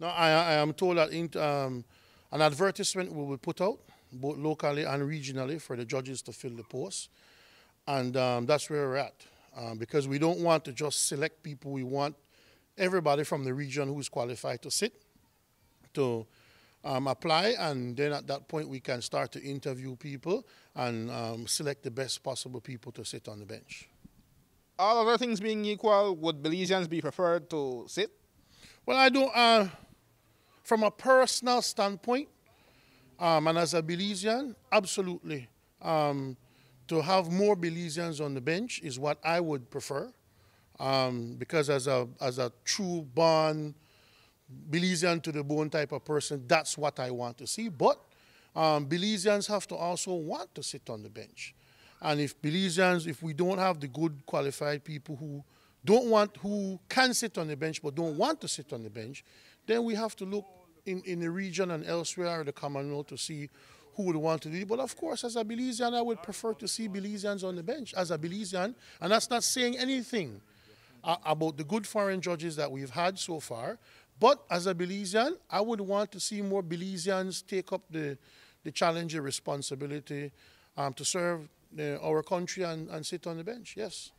No, I, I am told that in, um, an advertisement will be put out, both locally and regionally, for the judges to fill the post. And um, that's where we're at. Um, because we don't want to just select people. We want everybody from the region who's qualified to sit, to um, apply. And then at that point, we can start to interview people and um, select the best possible people to sit on the bench. All other things being equal, would Belizeans be preferred to sit? Well, I don't. Uh, from a personal standpoint, um, and as a Belizean, absolutely. Um, to have more Belizeans on the bench is what I would prefer, um, because as a as a true born Belizean to the bone type of person, that's what I want to see. But um, Belizeans have to also want to sit on the bench, and if Belizeans, if we don't have the good qualified people who don't want, who can sit on the bench but don't want to sit on the bench, then we have to look in, in the region and elsewhere, the Commonwealth, to see who would want to do But of course, as a Belizean, I would prefer to see Belizeans on the bench as a Belizean. And that's not saying anything uh, about the good foreign judges that we've had so far. But as a Belizean, I would want to see more Belizeans take up the, the challenge and responsibility um, to serve uh, our country and, and sit on the bench, yes.